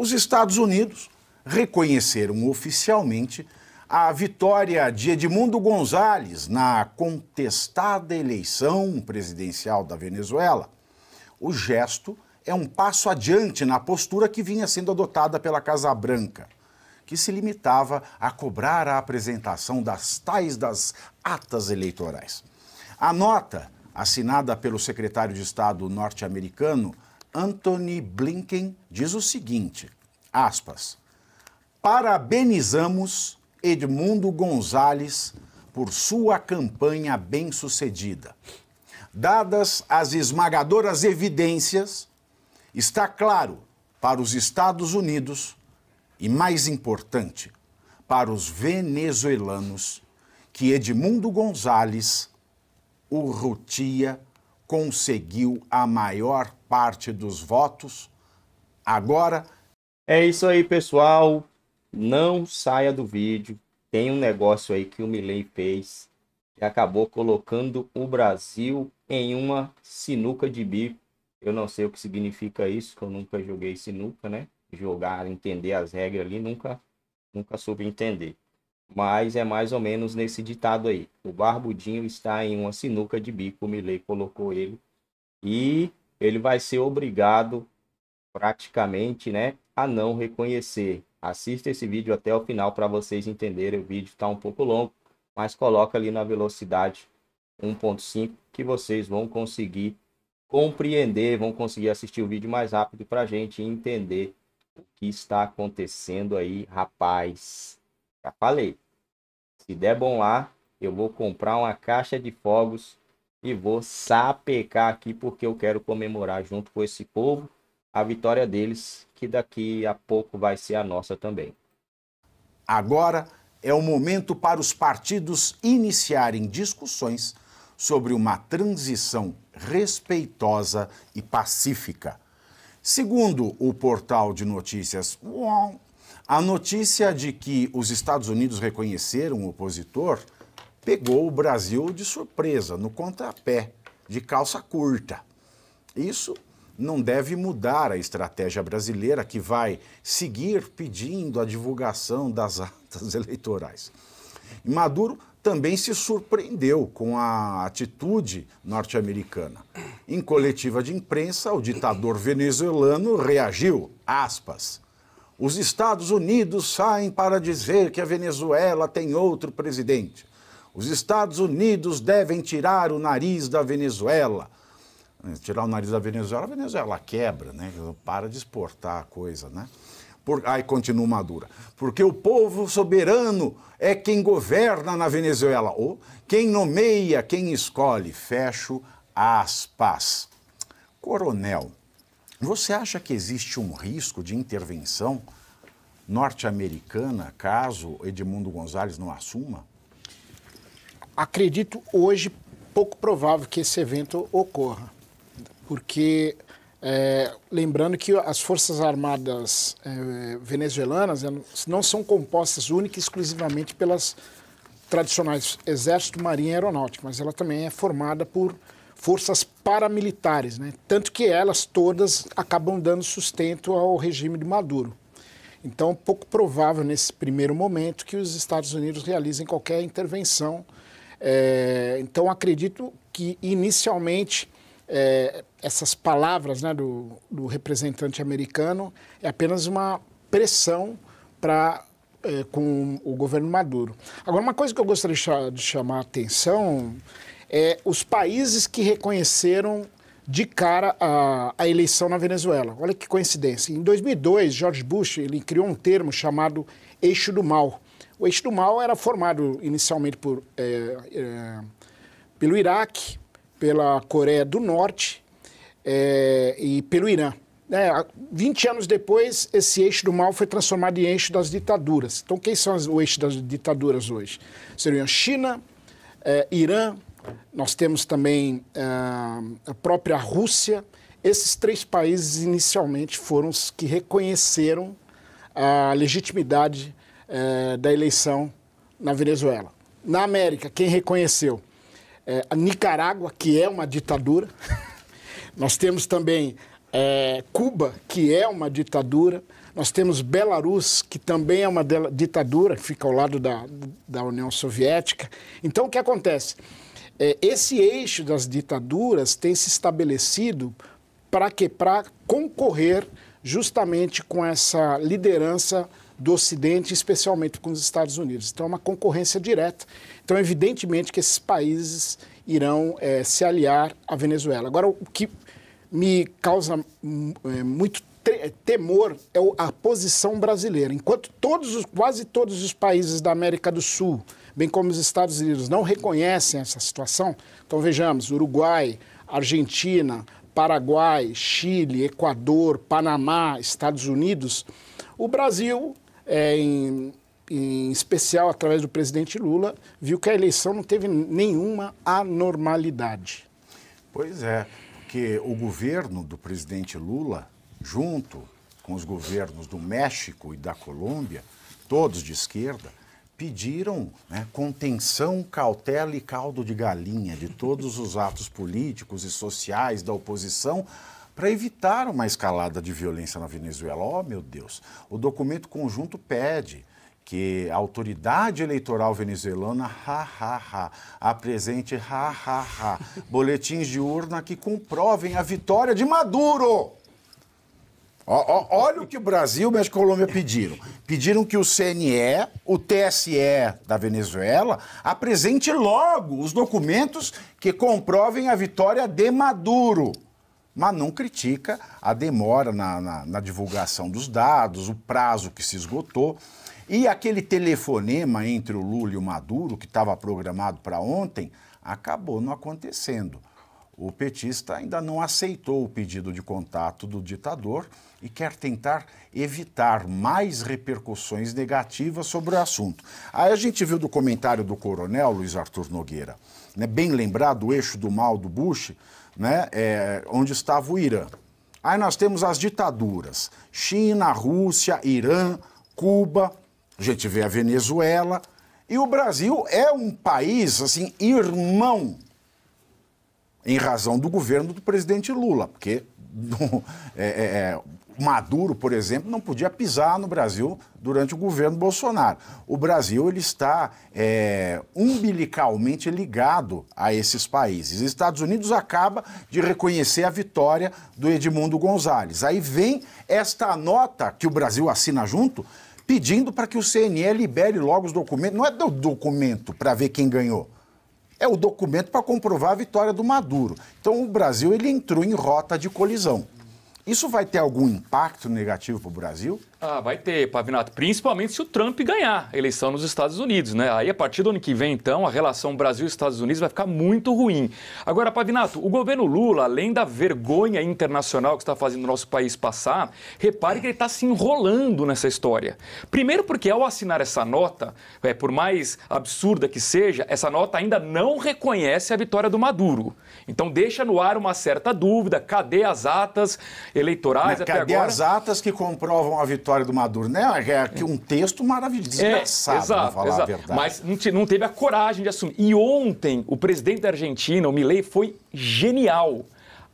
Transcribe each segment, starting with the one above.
os Estados Unidos reconheceram oficialmente a vitória de Edmundo Gonzalez na contestada eleição presidencial da Venezuela. O gesto é um passo adiante na postura que vinha sendo adotada pela Casa Branca, que se limitava a cobrar a apresentação das tais das atas eleitorais. A nota assinada pelo secretário de Estado norte-americano Anthony Blinken diz o seguinte, aspas, parabenizamos Edmundo Gonzalez por sua campanha bem-sucedida. Dadas as esmagadoras evidências, está claro para os Estados Unidos e, mais importante, para os venezuelanos que Edmundo Gonzalez Rutia, conseguiu a maior parte dos votos. Agora. É isso aí, pessoal. Não saia do vídeo. Tem um negócio aí que o Milley fez e acabou colocando o Brasil em uma sinuca de bico. Eu não sei o que significa isso, que eu nunca joguei sinuca, né? Jogar, entender as regras ali, nunca, nunca soube entender. Mas é mais ou menos nesse ditado aí. O Barbudinho está em uma sinuca de bico, o Milley colocou ele. E ele vai ser obrigado praticamente, né, a não reconhecer. Assista esse vídeo até o final para vocês entenderem. O vídeo está um pouco longo, mas coloca ali na velocidade 1.5 que vocês vão conseguir compreender, vão conseguir assistir o vídeo mais rápido para a gente entender o que está acontecendo aí, rapaz. Já falei. Se der bom lá, eu vou comprar uma caixa de fogos e vou sapecar aqui porque eu quero comemorar junto com esse povo a vitória deles, que daqui a pouco vai ser a nossa também. Agora é o momento para os partidos iniciarem discussões sobre uma transição respeitosa e pacífica. Segundo o portal de notícias a notícia de que os Estados Unidos reconheceram o opositor pegou o Brasil de surpresa, no contrapé, de calça curta. Isso não deve mudar a estratégia brasileira, que vai seguir pedindo a divulgação das atas eleitorais. Maduro também se surpreendeu com a atitude norte-americana. Em coletiva de imprensa, o ditador venezuelano reagiu, aspas, os Estados Unidos saem para dizer que a Venezuela tem outro presidente. Os Estados Unidos devem tirar o nariz da Venezuela. Tirar o nariz da Venezuela, a Venezuela quebra, né? Para de exportar a coisa, né? Por... Aí continua Madura. Porque o povo soberano é quem governa na Venezuela, ou quem nomeia, quem escolhe. Fecho aspas. Coronel, você acha que existe um risco de intervenção norte-americana caso Edmundo Gonzalez não assuma? acredito hoje pouco provável que esse evento ocorra, porque é, lembrando que as Forças Armadas é, venezuelanas não são compostas única e exclusivamente pelas tradicionais Exército, Marinha e Aeronáutica, mas ela também é formada por forças paramilitares, né? tanto que elas todas acabam dando sustento ao regime de Maduro. Então, pouco provável nesse primeiro momento que os Estados Unidos realizem qualquer intervenção é, então, acredito que inicialmente é, essas palavras né, do, do, representante americano é apenas uma pressão para é, com o governo Maduro. Agora, uma coisa que eu gostaria de chamar a atenção é os países que reconheceram de cara a, a, eleição na Venezuela. Olha que coincidência. Em 2002, George Bush ele criou um termo chamado eixo do mal, o eixo do mal era formado inicialmente por, é, é, pelo Iraque, pela Coreia do Norte é, e pelo Irã. É, 20 anos depois, esse eixo do mal foi transformado em eixo das ditaduras. Então, quem são o eixo das ditaduras hoje? Seriam China, é, Irã, nós temos também a própria Rússia. Esses três países, inicialmente, foram os que reconheceram a legitimidade é, da eleição na Venezuela. Na América, quem reconheceu? É, a Nicarágua, que é uma ditadura. Nós temos também é, Cuba, que é uma ditadura. Nós temos Belarus, que também é uma ditadura, que fica ao lado da, da União Soviética. Então, o que acontece? É, esse eixo das ditaduras tem se estabelecido para que? Para concorrer justamente com essa liderança do Ocidente, especialmente com os Estados Unidos. Então, é uma concorrência direta. Então, evidentemente que esses países irão é, se aliar à Venezuela. Agora, o que me causa é, muito eh, temor é a posição brasileira. Enquanto todos, quase todos os países da América do Sul, bem como os Estados Unidos, não reconhecem essa situação, então vejamos: Uruguai, Argentina, Paraguai, Chile, Equador, Panamá, Estados Unidos, o Brasil é, em, em especial através do presidente Lula, viu que a eleição não teve nenhuma anormalidade. Pois é, porque o governo do presidente Lula, junto com os governos do México e da Colômbia, todos de esquerda, pediram né, contenção, cautela e caldo de galinha de todos os atos políticos e sociais da oposição para evitar uma escalada de violência na Venezuela. Oh, meu Deus! O documento conjunto pede que a autoridade eleitoral venezuelana, ha, ha, ha, apresente, ha, ha, ha, boletins de urna que comprovem a vitória de Maduro. olha o que o Brasil e o México e a Colômbia pediram. Pediram que o CNE, o TSE da Venezuela, apresente logo os documentos que comprovem a vitória de Maduro mas não critica a demora na, na, na divulgação dos dados, o prazo que se esgotou. E aquele telefonema entre o Lula e o Maduro, que estava programado para ontem, acabou não acontecendo. O petista ainda não aceitou o pedido de contato do ditador e quer tentar evitar mais repercussões negativas sobre o assunto. Aí a gente viu do comentário do coronel Luiz Arthur Nogueira, né, bem lembrado, o eixo do mal do Bush, né, é, onde estava o Irã. Aí nós temos as ditaduras: China, Rússia, Irã, Cuba, a gente vê a Venezuela. E o Brasil é um país, assim, irmão, em razão do governo do presidente Lula, porque é, é, é, Maduro, por exemplo, não podia pisar no Brasil durante o governo Bolsonaro. O Brasil ele está é, umbilicalmente ligado a esses países. Estados Unidos acaba de reconhecer a vitória do Edmundo Gonzalez. Aí vem esta nota que o Brasil assina junto, pedindo para que o CNE libere logo os documentos. Não é do documento para ver quem ganhou é o documento para comprovar a vitória do Maduro. Então o Brasil ele entrou em rota de colisão. Isso vai ter algum impacto negativo para o Brasil? Ah, vai ter, Pavinato, principalmente se o Trump ganhar a eleição nos Estados Unidos, né? Aí, a partir do ano que vem, então, a relação Brasil-Estados Unidos vai ficar muito ruim. Agora, Pavinato, o governo Lula, além da vergonha internacional que está fazendo o nosso país passar, repare que ele está se enrolando nessa história. Primeiro porque, ao assinar essa nota, é, por mais absurda que seja, essa nota ainda não reconhece a vitória do Maduro. Então, deixa no ar uma certa dúvida, cadê as atas eleitorais Mas, até cadê agora? Cadê as atas que comprovam a vitória? vitória do Maduro, né? É aqui um texto maravilhoso, é, desgraçado, é, exato, falar exato. a verdade. Mas não, não teve a coragem de assumir. E ontem, o presidente da Argentina, o Milei, foi genial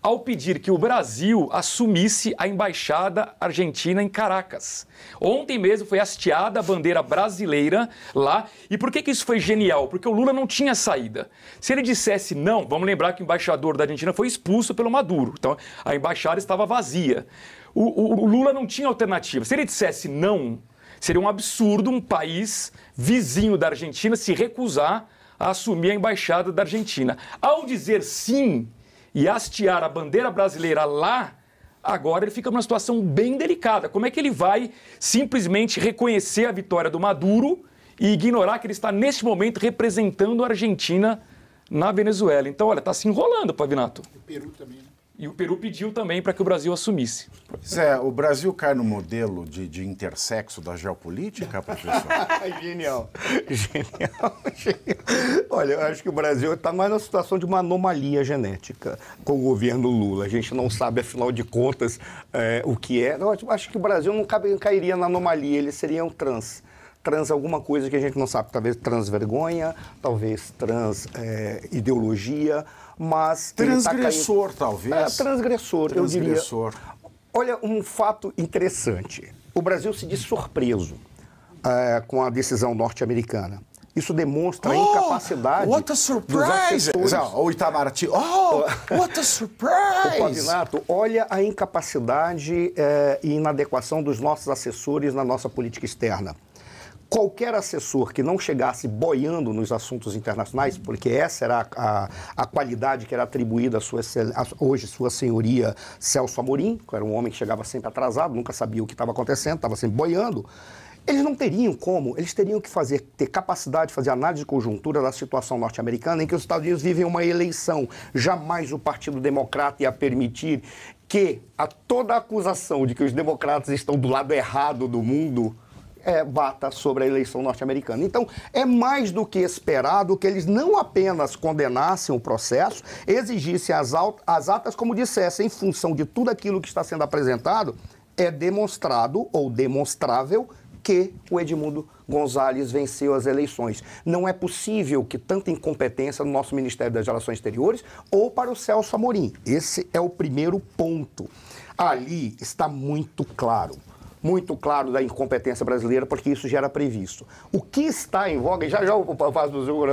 ao pedir que o Brasil assumisse a embaixada argentina em Caracas. Ontem mesmo foi hasteada a bandeira brasileira lá. E por que, que isso foi genial? Porque o Lula não tinha saída. Se ele dissesse não, vamos lembrar que o embaixador da Argentina foi expulso pelo Maduro. Então a embaixada estava vazia. o, o, o Lula não tinha alternativa. Se ele dissesse não, seria um absurdo um país vizinho da Argentina se recusar a assumir a embaixada da Argentina. Ao dizer sim, e hastear a bandeira brasileira lá, agora ele fica numa situação bem delicada. Como é que ele vai simplesmente reconhecer a vitória do Maduro e ignorar que ele está, neste momento, representando a Argentina na Venezuela? Então, olha, está se enrolando, Pavinato. O Peru também, né? E o Peru pediu também para que o Brasil assumisse. Zé, o Brasil cai no modelo de, de intersexo da geopolítica, professor? genial. genial, genial. Olha, eu acho que o Brasil está mais na situação de uma anomalia genética com o governo Lula. A gente não sabe, afinal de contas, é, o que é. Eu acho que o Brasil nunca não cairia na anomalia, ele seria um trans trans alguma coisa que a gente não sabe, talvez transvergonha talvez trans é, ideologia, mas transgressor tá caindo... É, talvez. É, transgressor, transgressor, eu diria. Olha um fato interessante. O Brasil se diz surpreso é, com a decisão norte-americana. Isso demonstra a oh, incapacidade. Oh, what a surprise! O Itamaraty. Oh, what a surprise! O Pavinato, olha a incapacidade eh, e inadequação dos nossos assessores na nossa política externa qualquer assessor que não chegasse boiando nos assuntos internacionais, porque essa era a, a, a qualidade que era atribuída à sua, à, hoje sua senhoria Celso Amorim, que era um homem que chegava sempre atrasado, nunca sabia o que estava acontecendo, estava sempre boiando, eles não teriam como, eles teriam que fazer, ter capacidade de fazer análise de conjuntura da situação norte-americana em que os Estados Unidos vivem uma eleição. Jamais o Partido Democrata ia permitir que a toda a acusação de que os democratas estão do lado errado do mundo é, sobre a eleição norte-americana. Então, é mais do que esperado que eles não apenas condenassem o processo, exigissem as, as atas, como dissessem, em função de tudo aquilo que está sendo apresentado, é demonstrado ou demonstrável que o Edmundo Gonzalez venceu as eleições. Não é possível que tanta incompetência no nosso Ministério das Relações Exteriores ou para o Celso Amorim. Esse é o primeiro ponto. Ali está muito claro muito claro da incompetência brasileira, porque isso já era previsto. O que está em voga, já já o Pavaz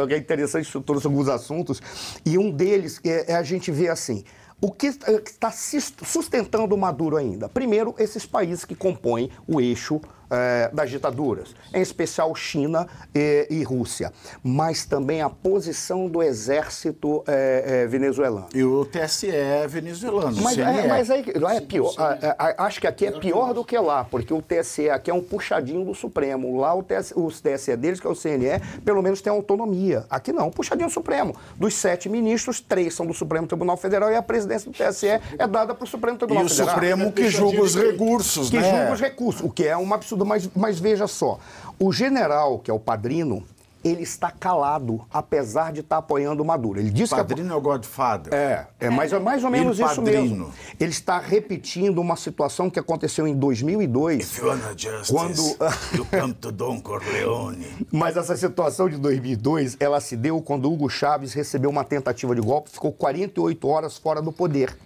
é interessante trouxe alguns assuntos, e um deles é, é a gente ver assim, o que está é, sustentando o Maduro ainda? Primeiro, esses países que compõem o eixo eh, das ditaduras, em especial China e, e, Rússia, mas também a posição do exército eh, eh, venezuelano. E o TSE é venezuelano. Mas, é, mas aí lá é pior. A, a, ah, é, ah, acho que aqui é pior do que lá, porque o TSE aqui é um puxadinho do Supremo. Lá o TSE, os TSE deles, que é o CNE, pelo menos tem autonomia. Aqui não, puxadinho do Supremo. Dos sete ministros, três são do Supremo Tribunal Federal e a presidência do TSE é dada para o Supremo Tribunal e Federal. E o Supremo ah, que julga os recursos, que né? Que julga os recursos, o que é uma absurdo mas, mas veja só. O general, que é o padrino, ele está calado, apesar de estar tá apoiando o Maduro. Ele diz padrino que a... é o Godfather. É, é mais, é mais ou menos isso mesmo. Ele está repetindo uma situação que aconteceu em 2002. If you want justice, quando you come to Don Corleone. Mas essa situação de 2002, ela se deu quando Hugo Chávez recebeu uma tentativa de golpe, ficou 48 horas fora do poder.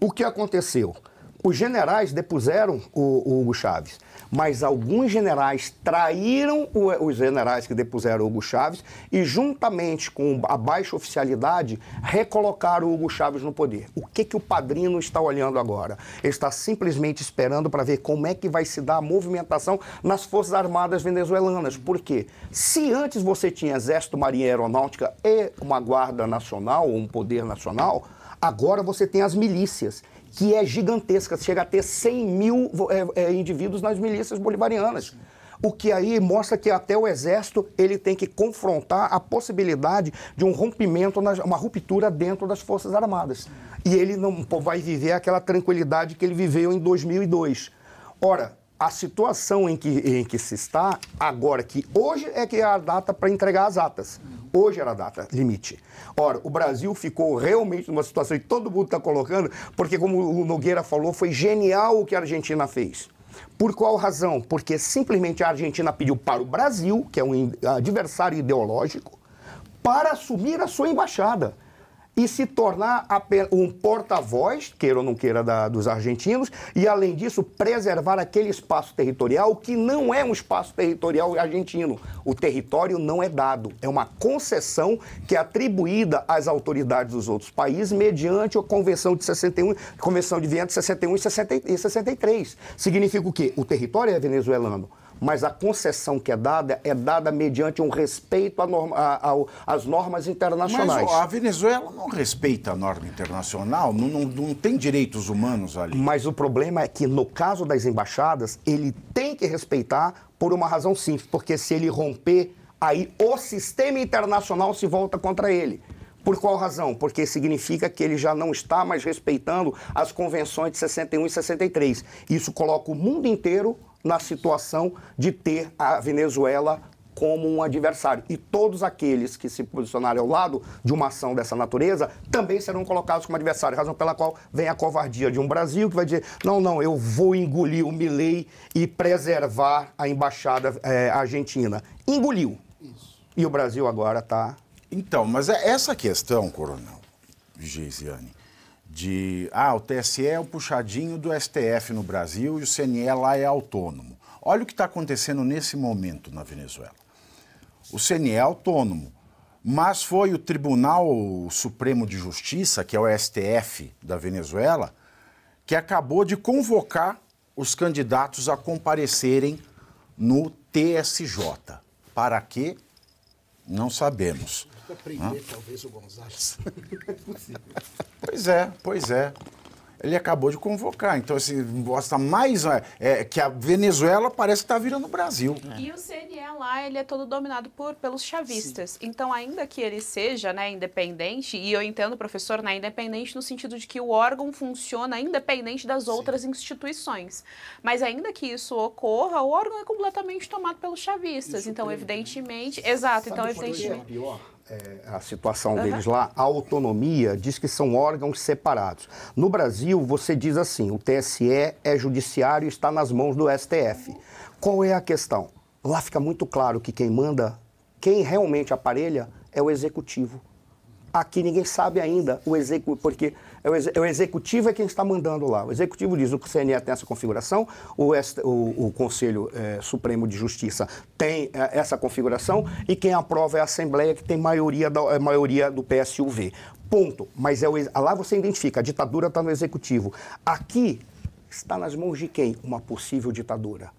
O que aconteceu? Os generais depuseram o, o Hugo Chávez mas alguns generais traíram o, os generais que depuseram Hugo Chávez e, juntamente com a baixa oficialidade, recolocaram Hugo Chávez no poder. O que, que o padrino está olhando agora? Ele está simplesmente esperando para ver como é que vai se dar a movimentação nas Forças Armadas venezuelanas. Por quê? Se antes você tinha Exército, Marinha Aeronáutica e uma Guarda Nacional, um poder nacional, agora você tem as milícias que é gigantesca, chega a ter 100 mil é, é, indivíduos nas milícias bolivarianas. O que aí mostra que até o exército ele tem que confrontar a possibilidade de um rompimento, uma ruptura dentro das Forças Armadas. E ele não vai viver aquela tranquilidade que ele viveu em 2002. Ora, a situação em que, em que se está agora, que hoje é que é a data para entregar as atas. Hoje era a data limite. Ora, o Brasil ficou realmente numa situação que todo mundo está colocando, porque, como o Nogueira falou, foi genial o que a Argentina fez. Por qual razão? Porque simplesmente a Argentina pediu para o Brasil, que é um adversário ideológico, para assumir a sua embaixada e se tornar um porta-voz, queira ou não queira, da, dos argentinos, e além disso, preservar aquele espaço territorial que não é um espaço territorial argentino. O território não é dado, é uma concessão que é atribuída às autoridades dos outros países mediante a Convenção de 61, Convenção de Viena de 61 e 63. Significa o quê? O território é venezuelano mas a concessão que é dada é dada mediante um respeito norma, a, a, às normas internacionais. Mas ó, a Venezuela não respeita a norma internacional, não, não, não tem direitos humanos ali. Mas o problema é que, no caso das embaixadas, ele tem que respeitar por uma razão simples, porque se ele romper, aí o sistema internacional se volta contra ele. Por qual razão? Porque significa que ele já não está mais respeitando as convenções de 61 e 63. Isso coloca o mundo inteiro na situação de ter a Venezuela como um adversário. E todos aqueles que se posicionarem ao lado de uma ação dessa natureza também serão colocados como adversário, razão pela qual vem a covardia de um Brasil que vai dizer: não, não, eu vou engolir o Milley e preservar a embaixada é, argentina. Engoliu. Isso. E o Brasil agora está. Então, mas é essa questão, Coronel Geisiane, de ah, o TSE é o puxadinho do STF no Brasil e o CNE lá é autônomo. Olha o que está acontecendo nesse momento na Venezuela. O CNE é autônomo, mas foi o Tribunal Supremo de Justiça, que é o STF da Venezuela, que acabou de convocar os candidatos a comparecerem no TSJ. Para quê? Não sabemos prender, talvez, o Gonzalez. É pois é, pois é. Ele acabou de convocar. Então, assim, gosta mais é, é, que a Venezuela parece que está virando o Brasil. É. E o CNE lá, ele é todo dominado por, pelos chavistas. Sim. Então, ainda que ele seja né, independente, e eu entendo, professor, né, independente no sentido de que o órgão funciona independente das outras instituições. Mas ainda que isso ocorra, o órgão é completamente tomado pelos chavistas. Isso então, é evidentemente... Exato, então, Sabe então, evidentemente... É pior? É, a situação uhum. deles lá, a autonomia diz que são órgãos separados. No Brasil, você diz assim: o TSE é judiciário e está nas mãos do STF. Qual é a questão? Lá fica muito claro que quem manda, quem realmente aparelha, é o executivo. Aqui ninguém sabe ainda o executivo, porque é, é o executivo é quem está mandando lá. O executivo diz o CNE tem essa configuração, o, o, o Conselho é, Supremo de Justiça tem é, essa configuração e quem aprova é a Assembleia, que tem maioria, da, eh, maioria do PSUV. Ponto. Mas é o, lá você identifica, a ditadura está no executivo. Aqui está nas mãos de quem? Uma possível ditadura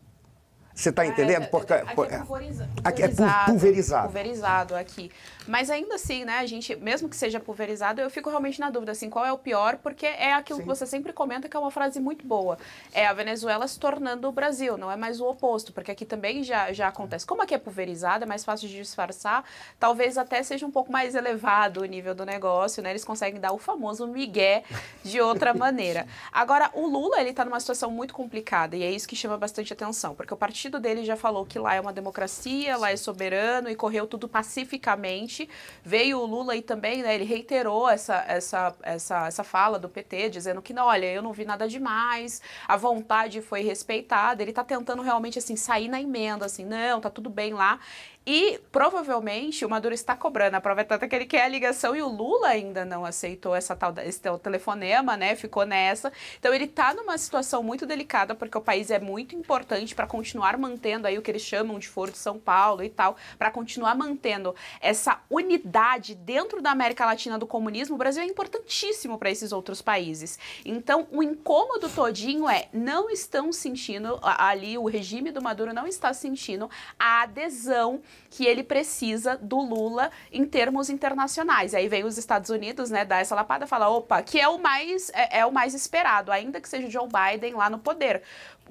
você está é, entendendo? É, porque, é, aqui é, é pulverizado. Aqui é pulverizado. Pulverizado aqui. Mas ainda assim, né, a gente, mesmo que seja pulverizado, eu fico realmente na dúvida, assim, qual é o pior, porque é aquilo Sim. que você sempre comenta, que é uma frase muito boa. É a Venezuela se tornando o Brasil, não é mais o oposto, porque aqui também já, já acontece. Como aqui é pulverizado, é mais fácil de disfarçar, talvez até seja um pouco mais elevado o nível do negócio, né? Eles conseguem dar o famoso migué de outra maneira. Agora, o Lula, ele está numa situação muito complicada, e é isso que chama bastante atenção, porque o partido partido dele já falou que lá é uma democracia, lá é soberano e correu tudo pacificamente. Veio o Lula e também, né, ele reiterou essa, essa, essa, essa fala do PT, dizendo que, não, olha, eu não vi nada demais, a vontade foi respeitada. Ele está tentando realmente, assim, sair na emenda, assim, não, tá tudo bem lá. E provavelmente o Maduro está cobrando. A prova é tanta que ele quer a ligação e o Lula ainda não aceitou essa tal, esse telefonema, né? Ficou nessa. Então ele está numa situação muito delicada, porque o país é muito importante para continuar mantendo aí o que eles chamam de Foro de São Paulo e tal, para continuar mantendo essa unidade dentro da América Latina do comunismo. O Brasil é importantíssimo para esses outros países. Então o incômodo todinho é não estão sentindo ali, o regime do Maduro não está sentindo a adesão que ele precisa do Lula em termos internacionais. E aí vem os Estados Unidos, né, dar essa lapada e falar, opa, que é o mais é, é, o mais esperado, ainda que seja Joe Biden lá no poder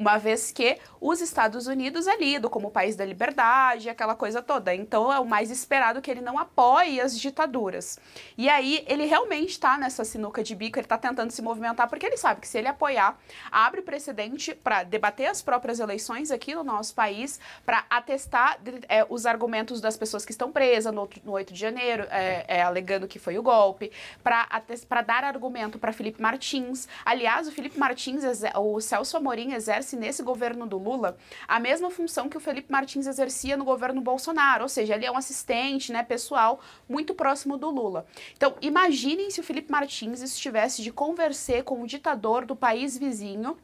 uma vez que os Estados Unidos é lido como o país da liberdade, aquela coisa toda. Então é o mais esperado que ele não apoie as ditaduras. E aí ele realmente está nessa sinuca de bico, ele está tentando se movimentar porque ele sabe que se ele apoiar, abre precedente para debater as próprias eleições aqui no nosso país, para atestar é, os argumentos das pessoas que estão presas no, no 8 de janeiro, é, é, alegando que foi o golpe, para dar argumento para Felipe Martins. Aliás, o Felipe Martins, o Celso Amorim exerce exerce nesse governo do Lula a mesma função que o Felipe Martins exercia no governo Bolsonaro, ou seja, ele é um assistente, né, pessoal, muito próximo do Lula. Então, imaginem se o Felipe Martins estivesse de converser com o ditador do país vizinho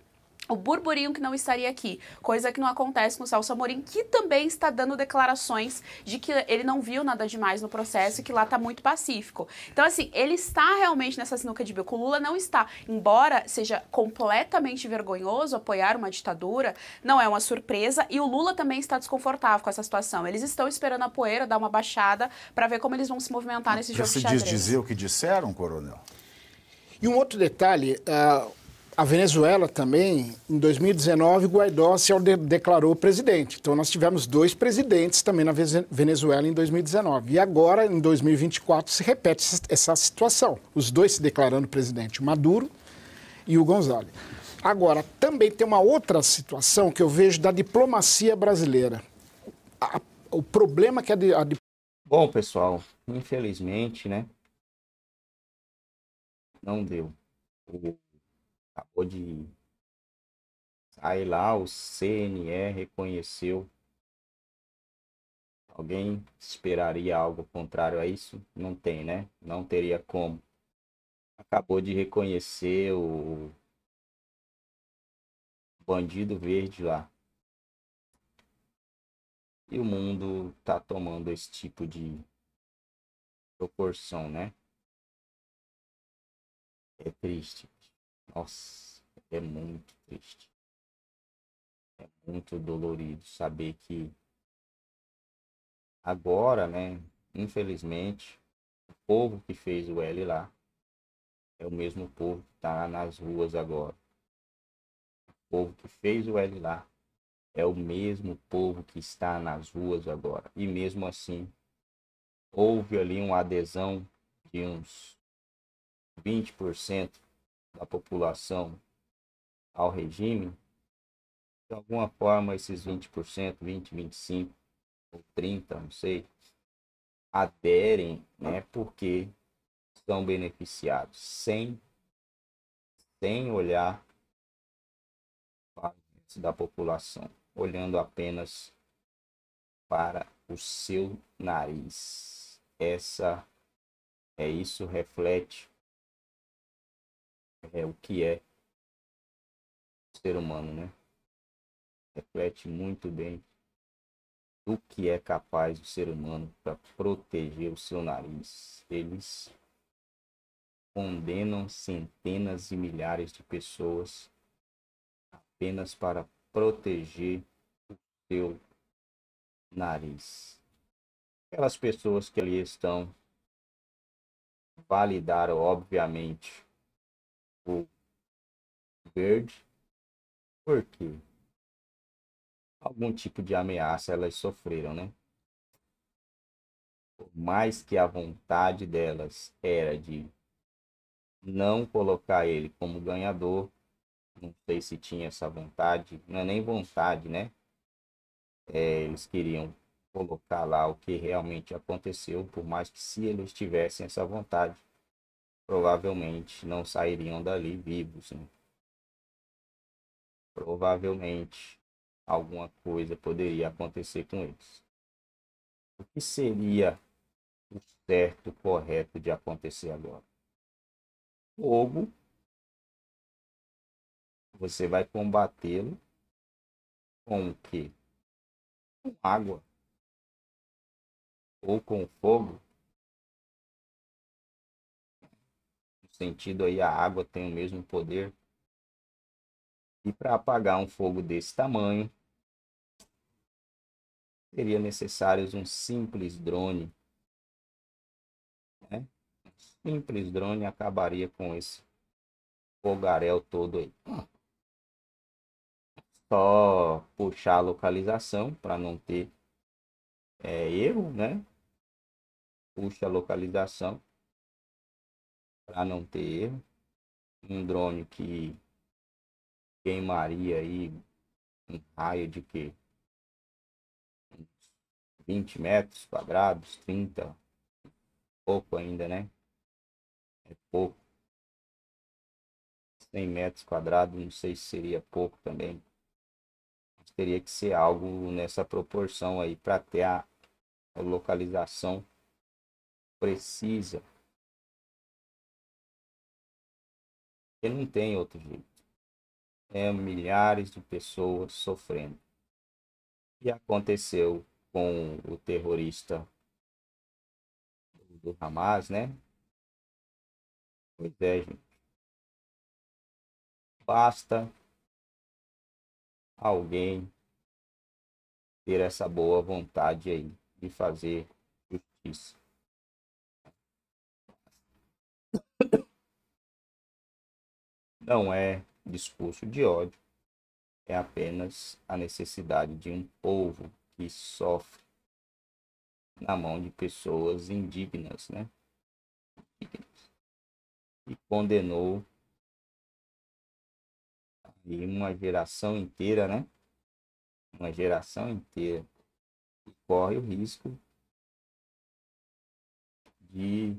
o burburinho que não estaria aqui, coisa que não acontece no Celso Amorim, que também está dando declarações de que ele não viu nada demais no processo e que lá está muito pacífico. Então, assim, ele está realmente nessa sinuca de bico. O Lula não está, embora seja completamente vergonhoso apoiar uma ditadura, não é uma surpresa e o Lula também está desconfortável com essa situação. Eles estão esperando a poeira dar uma baixada para ver como eles vão se movimentar nesse jogo de xadrez. Você diz dizer o que disseram, coronel? E um outro detalhe, uh a Venezuela também, em 2019, Guaidó se declarou presidente. Então, nós tivemos dois presidentes também na Venezuela em 2019. E agora, em 2024, se repete essa situação. Os dois se declarando presidente, o Maduro e o González. Agora, também tem uma outra situação que eu vejo da diplomacia brasileira. A, o problema que a, a... Bom, pessoal, infelizmente, né? Não deu. Acabou de sair lá, o CNE reconheceu. Alguém esperaria algo contrário a isso? Não tem, né? Não teria como. Acabou de reconhecer o bandido verde lá. E o mundo tá tomando esse tipo de proporção, né? É triste. Nossa, é muito triste. É muito dolorido saber que agora, né, infelizmente, o povo que fez o L lá é o mesmo povo que está nas ruas agora. O povo que fez o L lá é o mesmo povo que está nas ruas agora. E mesmo assim, houve ali uma adesão de uns 20% da população ao regime, de alguma forma esses 20%, 20, 25 ou 30, não sei, aderem, né, porque estão beneficiados sem sem olhar para da população, olhando apenas para o seu nariz. Essa é isso reflete é o que é o ser humano, né? Reflete muito bem do que é capaz o ser humano para proteger o seu nariz. Eles condenam centenas e milhares de pessoas apenas para proteger o seu nariz. Aquelas pessoas que ali estão validaram, obviamente, o verde, porque algum tipo de ameaça elas sofreram, né? Por mais que a vontade delas era de não colocar ele como ganhador, não sei se tinha essa vontade, não é nem vontade, né? É, eles queriam colocar lá o que realmente aconteceu, por mais que se eles tivessem essa vontade, provavelmente não sairiam dali vivos. Né? Provavelmente alguma coisa poderia acontecer com eles. O que seria o certo, correto de acontecer agora? Fogo. Você vai combatê-lo com o quê? Com água. Ou com fogo. sentido aí a água tem o mesmo poder. E para apagar um fogo desse tamanho, seria necessários um simples drone. Né? Um simples drone acabaria com esse fogaréu todo aí. Só puxar a localização para não ter é, erro, né? Puxa a localização para não ter Um drone que queimaria aí um raio de que 20 metros quadrados, 30, pouco ainda, né? É pouco. 100 metros quadrados, não sei se seria pouco também. Mas teria que ser algo nessa proporção aí para ter a localização precisa Porque não tem outro jeito. É milhares de pessoas sofrendo. E aconteceu com o terrorista do Hamas, né? Pois é, gente. Basta alguém ter essa boa vontade aí de fazer justiça. Não é discurso de ódio, é apenas a necessidade de um povo que sofre na mão de pessoas indignas, né? E condenou e uma geração inteira, né? Uma geração inteira que corre o risco de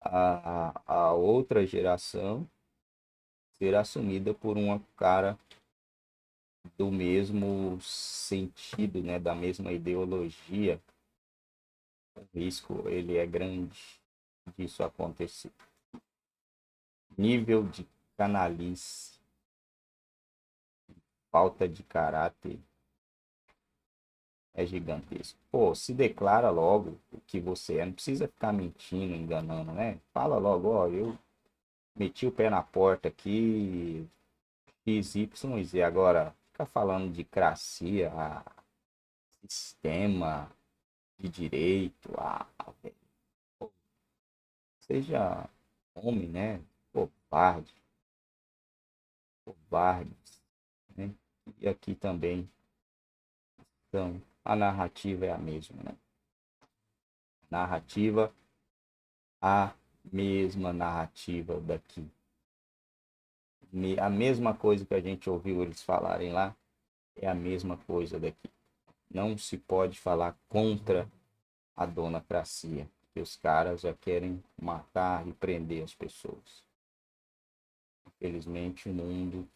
a, a outra geração ser assumida por uma cara do mesmo sentido, né, da mesma ideologia, o risco ele é grande disso acontecer. Nível de canalice, falta de caráter é gigantesco. Pô, se declara logo o que você é, não precisa ficar mentindo, enganando, né? Fala logo, ó, eu meti o pé na porta aqui, fiz Y e Z. Agora, fica falando de cracia, sistema de direito, ah, seja homem, né? Covarde. Covardes. Né? E aqui também. Então, a narrativa é a mesma, né? Narrativa, a mesma narrativa daqui. A mesma coisa que a gente ouviu eles falarem lá é a mesma coisa daqui. Não se pode falar contra a donacracia, que os caras já querem matar e prender as pessoas. Infelizmente, o mundo